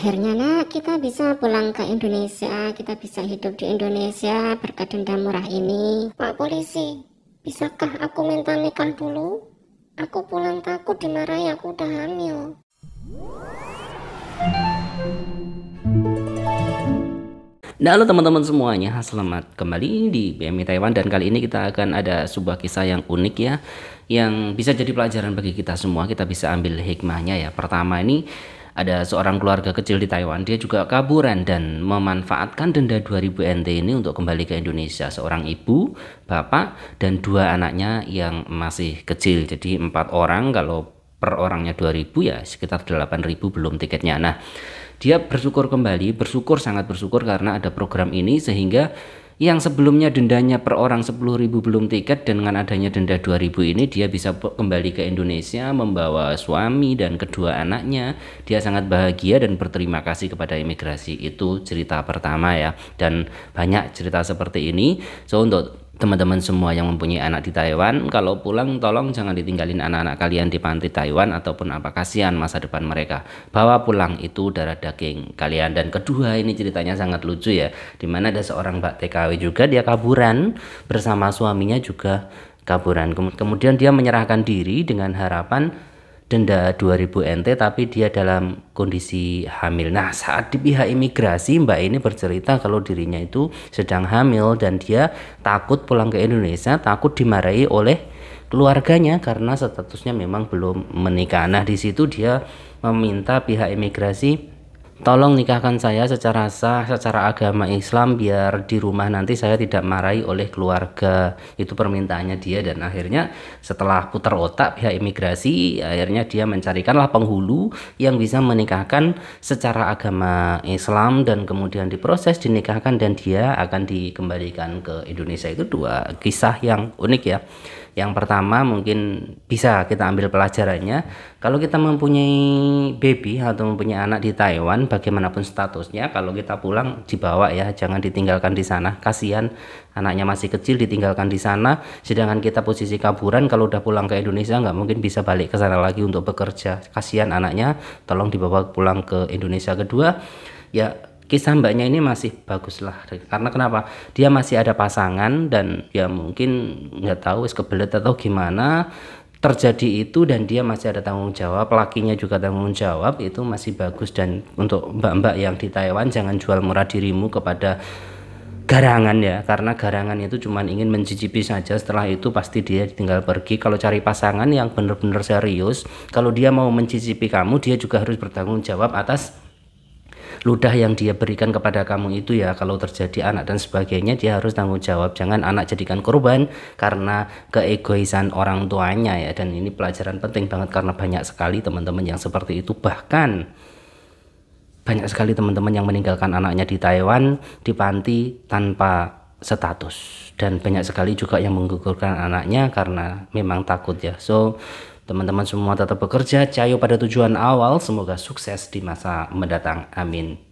akhirnya nak kita bisa pulang ke Indonesia kita bisa hidup di Indonesia berkat denda murah ini Pak polisi bisakah aku minta nikah dulu aku pulang takut dimarahi aku udah hamil Nah, halo teman-teman semuanya, selamat kembali di BMI Taiwan dan kali ini kita akan ada sebuah kisah yang unik ya yang bisa jadi pelajaran bagi kita semua, kita bisa ambil hikmahnya ya. Pertama ini ada seorang keluarga kecil di Taiwan dia juga kaburan dan memanfaatkan denda 2000 NT ini untuk kembali ke Indonesia seorang ibu bapak dan dua anaknya yang masih kecil jadi empat orang kalau per orangnya 2000 ya sekitar 8000 belum tiketnya nah dia bersyukur kembali bersyukur sangat bersyukur karena ada program ini sehingga yang sebelumnya dendanya per orang 10.000 belum tiket dan dengan adanya denda 2.000 ini dia bisa kembali ke Indonesia membawa suami dan kedua anaknya dia sangat bahagia dan berterima kasih kepada imigrasi itu cerita pertama ya dan banyak cerita seperti ini so untuk teman-teman semua yang mempunyai anak di Taiwan, kalau pulang tolong jangan ditinggalin anak-anak kalian di panti Taiwan ataupun apa kasihan masa depan mereka. Bawa pulang itu darah daging kalian. Dan kedua ini ceritanya sangat lucu ya, dimana ada seorang Mbak TKW juga dia kaburan bersama suaminya juga kaburan. Kemudian dia menyerahkan diri dengan harapan denda 2000 NT tapi dia dalam kondisi hamil. Nah, saat di pihak imigrasi Mbak ini bercerita kalau dirinya itu sedang hamil dan dia takut pulang ke Indonesia, takut dimarahi oleh keluarganya karena statusnya memang belum menikah. Nah, di situ dia meminta pihak imigrasi tolong nikahkan saya secara sah secara agama Islam biar di rumah nanti saya tidak marahi oleh keluarga itu permintaannya dia dan akhirnya setelah putar otak pihak imigrasi akhirnya dia mencarikanlah penghulu yang bisa menikahkan secara agama Islam dan kemudian diproses dinikahkan dan dia akan dikembalikan ke Indonesia itu dua kisah yang unik ya yang pertama mungkin bisa kita ambil pelajarannya kalau kita mempunyai baby atau mempunyai anak di Taiwan bagaimanapun statusnya kalau kita pulang dibawa ya jangan ditinggalkan di sana kasihan anaknya masih kecil ditinggalkan di sana sedangkan kita posisi kaburan kalau udah pulang ke Indonesia nggak mungkin bisa balik ke sana lagi untuk bekerja kasihan anaknya tolong dibawa pulang ke Indonesia kedua ya kisah mbaknya ini masih bagus lah karena kenapa dia masih ada pasangan dan ya mungkin nggak tahu es kebelet atau gimana terjadi itu dan dia masih ada tanggung jawab, lakinya juga tanggung jawab itu masih bagus dan untuk mbak-mbak yang di Taiwan jangan jual murah dirimu kepada garangan ya karena garangan itu cuma ingin mencicipi saja setelah itu pasti dia tinggal pergi kalau cari pasangan yang benar-benar serius kalau dia mau mencicipi kamu dia juga harus bertanggung jawab atas ludah yang dia berikan kepada kamu itu ya kalau terjadi anak dan sebagainya dia harus tanggung jawab jangan anak jadikan korban karena keegoisan orang tuanya ya dan ini pelajaran penting banget karena banyak sekali teman-teman yang seperti itu bahkan banyak sekali teman-teman yang meninggalkan anaknya di Taiwan di panti tanpa status dan banyak sekali juga yang menggugurkan anaknya karena memang takut ya so teman-teman semua tetap bekerja cayo pada tujuan awal semoga sukses di masa mendatang amin